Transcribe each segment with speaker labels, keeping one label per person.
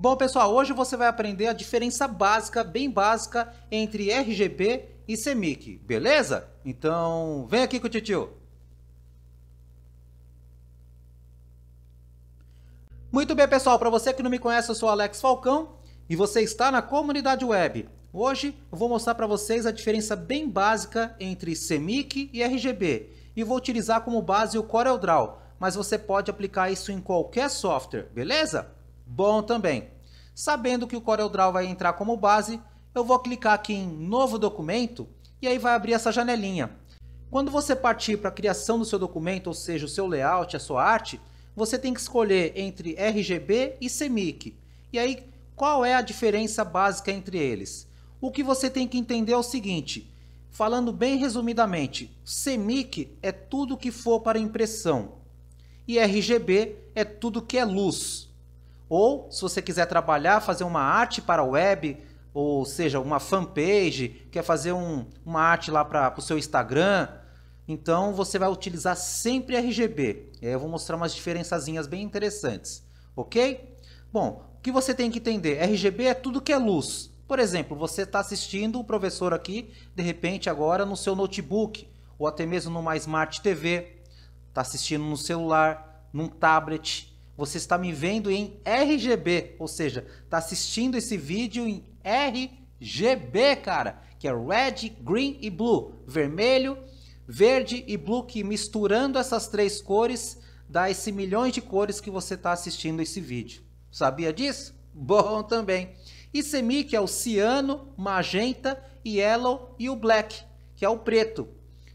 Speaker 1: Bom, pessoal, hoje você vai aprender a diferença básica, bem básica, entre RGB e CMYK, beleza? Então, vem aqui com o tio. Muito bem, pessoal, para você que não me conhece, eu sou Alex Falcão e você está na comunidade web. Hoje eu vou mostrar para vocês a diferença bem básica entre CMYK e RGB e vou utilizar como base o CorelDRAW, mas você pode aplicar isso em qualquer software, beleza? Bom também. Sabendo que o CorelDRAW vai entrar como base, eu vou clicar aqui em Novo Documento e aí vai abrir essa janelinha. Quando você partir para a criação do seu documento, ou seja, o seu layout, a sua arte, você tem que escolher entre RGB e CMYK. E aí, qual é a diferença básica entre eles? O que você tem que entender é o seguinte, falando bem resumidamente, CMYK é tudo que for para impressão e RGB é tudo que é luz. Ou, se você quiser trabalhar, fazer uma arte para a web, ou seja, uma fanpage, quer fazer um, uma arte lá para o seu Instagram, então você vai utilizar sempre RGB. E aí eu vou mostrar umas diferençazinhas bem interessantes, ok? Bom, o que você tem que entender, RGB é tudo que é luz. Por exemplo, você está assistindo o professor aqui, de repente agora no seu notebook, ou até mesmo numa Smart TV, está assistindo no celular, num tablet, você está me vendo em RGB, ou seja, está assistindo esse vídeo em RGB, cara, que é red, green e blue, vermelho, verde e blue, que misturando essas três cores dá esse milhões de cores que você está assistindo esse vídeo. Sabia disso? Bom também. E semi, que é o ciano, magenta, yellow e o black, que é o preto,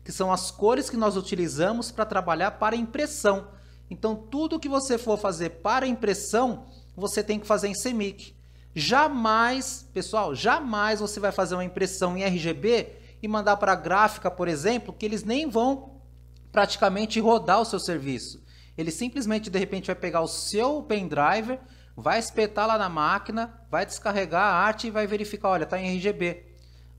Speaker 1: que são as cores que nós utilizamos para trabalhar para impressão. Então, tudo que você for fazer para impressão, você tem que fazer em CMYK. Jamais, pessoal, jamais você vai fazer uma impressão em RGB e mandar para a gráfica, por exemplo, que eles nem vão praticamente rodar o seu serviço. Ele simplesmente, de repente, vai pegar o seu pendriver, vai espetar lá na máquina, vai descarregar a arte e vai verificar, olha, está em RGB.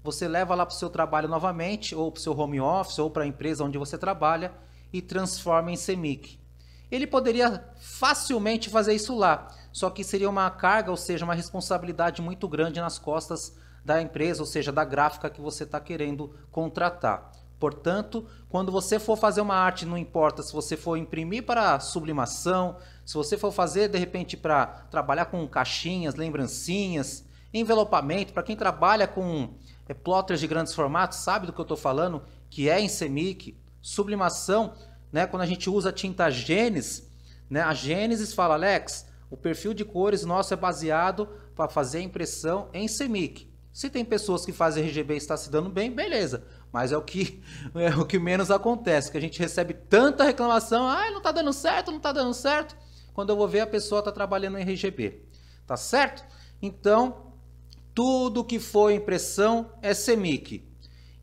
Speaker 1: Você leva lá para o seu trabalho novamente, ou para o seu home office, ou para a empresa onde você trabalha, e transforma em CMYK. Ele poderia facilmente fazer isso lá, só que seria uma carga, ou seja, uma responsabilidade muito grande nas costas da empresa, ou seja, da gráfica que você está querendo contratar. Portanto, quando você for fazer uma arte, não importa se você for imprimir para sublimação, se você for fazer de repente para trabalhar com caixinhas, lembrancinhas, envelopamento, para quem trabalha com é, plotters de grandes formatos, sabe do que eu estou falando, que é em semic, sublimação, né? Quando a gente usa a tinta Gênesis, né? A Gênesis fala, Alex, o perfil de cores nosso é baseado para fazer impressão em CMYK. Se tem pessoas que fazem RGB e está se dando bem, beleza. Mas é o que é o que menos acontece, que a gente recebe tanta reclamação, ah, não está dando certo, não está dando certo. Quando eu vou ver a pessoa está trabalhando em RGB, tá certo? Então tudo que for impressão é CMYK.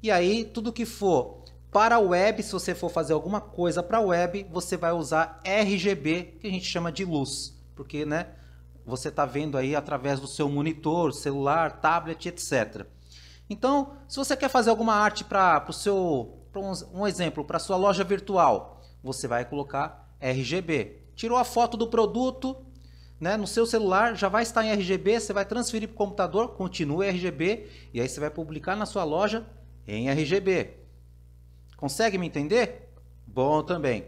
Speaker 1: E aí tudo que for para a web, se você for fazer alguma coisa para a web, você vai usar RGB, que a gente chama de luz, porque né, você está vendo aí através do seu monitor, celular, tablet, etc. Então, se você quer fazer alguma arte para o seu, um, um exemplo, para sua loja virtual, você vai colocar RGB. Tirou a foto do produto, né, no seu celular já vai estar em RGB, você vai transferir para o computador, continua RGB e aí você vai publicar na sua loja em RGB. Consegue me entender? Bom também.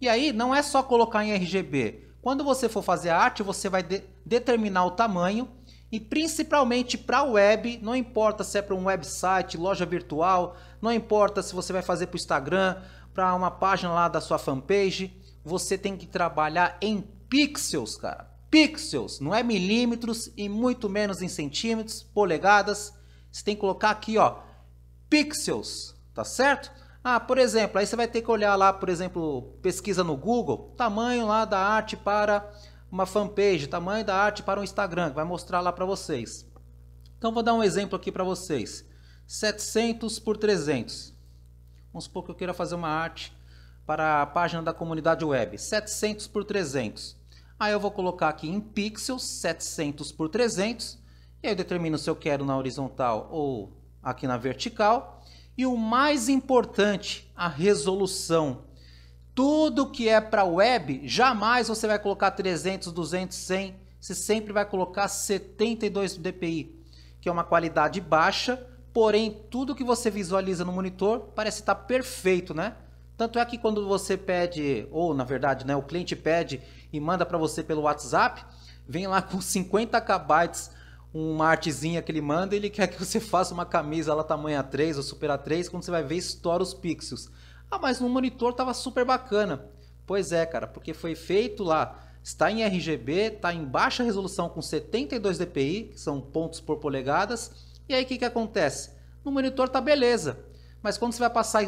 Speaker 1: E aí, não é só colocar em RGB. Quando você for fazer a arte, você vai de determinar o tamanho e principalmente para a web, não importa se é para um website, loja virtual, não importa se você vai fazer para o Instagram, para uma página lá da sua fanpage, você tem que trabalhar em pixels, cara. Pixels, não é milímetros e muito menos em centímetros, polegadas. Você tem que colocar aqui, ó, pixels, tá certo? Ah, por exemplo, aí você vai ter que olhar lá, por exemplo, pesquisa no Google, tamanho lá da arte para uma fanpage, tamanho da arte para um Instagram, vai mostrar lá para vocês. Então vou dar um exemplo aqui para vocês. 700 por 300. Vamos supor que eu queira fazer uma arte para a página da comunidade web. 700 por 300. Aí eu vou colocar aqui em pixels 700 por 300. E aí eu determino se eu quero na horizontal ou aqui na vertical e o mais importante, a resolução. Tudo que é para web, jamais você vai colocar 300, 200, 100, você sempre vai colocar 72 dpi, que é uma qualidade baixa, porém tudo que você visualiza no monitor parece estar tá perfeito, né? Tanto é que quando você pede, ou na verdade, né, o cliente pede e manda para você pelo WhatsApp, vem lá com 50 KB uma artezinha que ele manda, ele quer que você faça uma camisa lá tamanho A3 ou Super A3, quando você vai ver, estoura os pixels. Ah, mas no monitor tava super bacana. Pois é, cara, porque foi feito lá, está em RGB, está em baixa resolução com 72 dpi, que são pontos por polegadas, e aí o que, que acontece? No monitor tá beleza, mas quando você vai passar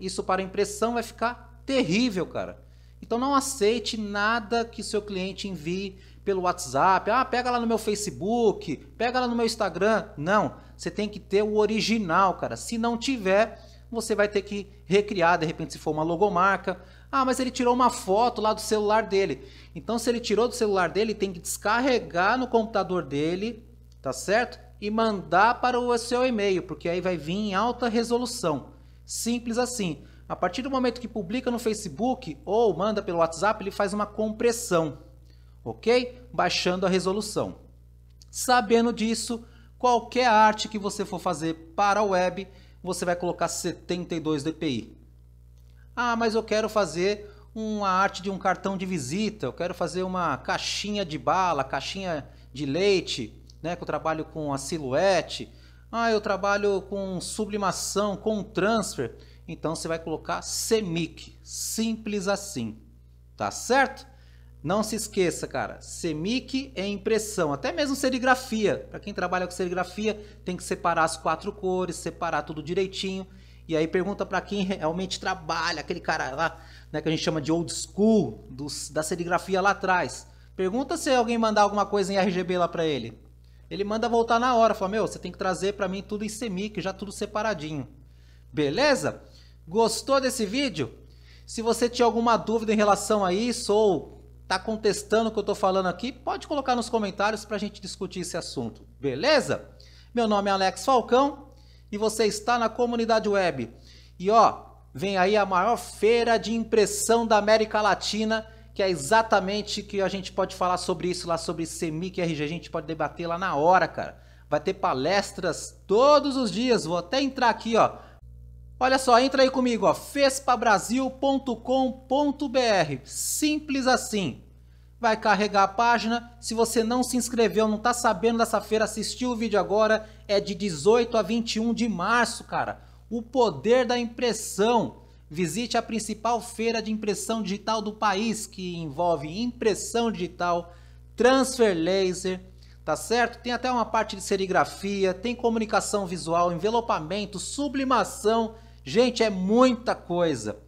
Speaker 1: isso para impressão vai ficar terrível, cara. Então não aceite nada que seu cliente envie pelo WhatsApp. Ah, pega lá no meu Facebook, pega lá no meu Instagram. Não, você tem que ter o original, cara. Se não tiver, você vai ter que recriar, de repente, se for uma logomarca. Ah, mas ele tirou uma foto lá do celular dele. Então, se ele tirou do celular dele, tem que descarregar no computador dele, tá certo? E mandar para o seu e-mail, porque aí vai vir em alta resolução. Simples assim. A partir do momento que publica no Facebook ou manda pelo WhatsApp, ele faz uma compressão, ok? Baixando a resolução. Sabendo disso, qualquer arte que você for fazer para a web, você vai colocar 72 dpi. Ah, mas eu quero fazer uma arte de um cartão de visita, eu quero fazer uma caixinha de bala, caixinha de leite, né, que eu trabalho com a silhuete. Ah, eu trabalho com sublimação, com transfer. Então você vai colocar CEMIC, simples assim, tá certo? Não se esqueça, cara, CEMIC é impressão, até mesmo serigrafia. Para quem trabalha com serigrafia, tem que separar as quatro cores, separar tudo direitinho. E aí pergunta para quem realmente trabalha, aquele cara lá, né, que a gente chama de old school, do, da serigrafia lá atrás. Pergunta se alguém mandar alguma coisa em RGB lá para ele. Ele manda voltar na hora, fala: "Meu, você tem que trazer para mim tudo em CEMIC, já tudo separadinho". Beleza? Gostou desse vídeo? Se você tinha alguma dúvida em relação a isso ou está contestando o que eu estou falando aqui, pode colocar nos comentários para a gente discutir esse assunto, beleza? Meu nome é Alex Falcão e você está na comunidade web. E ó, vem aí a maior feira de impressão da América Latina, que é exatamente que a gente pode falar sobre isso lá, sobre CEMIC RG, a gente pode debater lá na hora, cara. Vai ter palestras todos os dias, vou até entrar aqui, ó, Olha só, entra aí comigo, ó, fespabrasil.com.br. Simples assim. Vai carregar a página. Se você não se inscreveu, não tá sabendo dessa feira, assistiu o vídeo agora, é de 18 a 21 de março, cara. O poder da impressão. Visite a principal feira de impressão digital do país, que envolve impressão digital, transfer laser, tá certo? Tem até uma parte de serigrafia, tem comunicação visual, envelopamento, sublimação Gente, é muita coisa.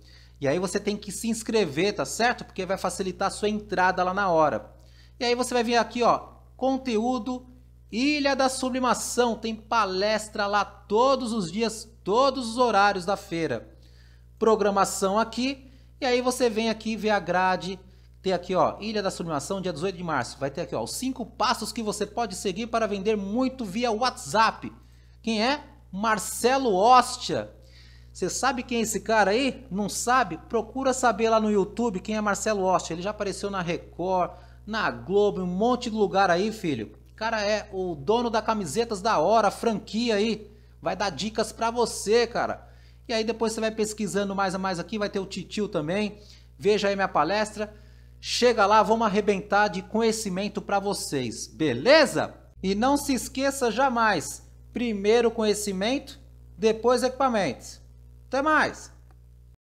Speaker 1: E aí você tem que se inscrever, tá certo? Porque vai facilitar a sua entrada lá na hora. E aí você vai vir aqui, ó, conteúdo Ilha da Sublimação, tem palestra lá todos os dias, todos os horários da feira. Programação aqui, e aí você vem aqui ver a grade, tem aqui, ó, Ilha da Sublimação, dia 18 de março. Vai ter aqui, ó, os cinco passos que você pode seguir para vender muito via WhatsApp. Quem é? Marcelo Ostia, você sabe quem é esse cara aí? Não sabe? Procura saber lá no YouTube quem é Marcelo Oste. Ele já apareceu na Record, na Globo, um monte de lugar aí, filho. O cara é o dono da Camisetas da Hora, franquia aí. Vai dar dicas pra você, cara. E aí depois você vai pesquisando mais a mais aqui, vai ter o Titio também. Veja aí minha palestra. Chega lá, vamos arrebentar de conhecimento para vocês, beleza? E não se esqueça jamais, primeiro conhecimento, depois equipamentos. Até mais!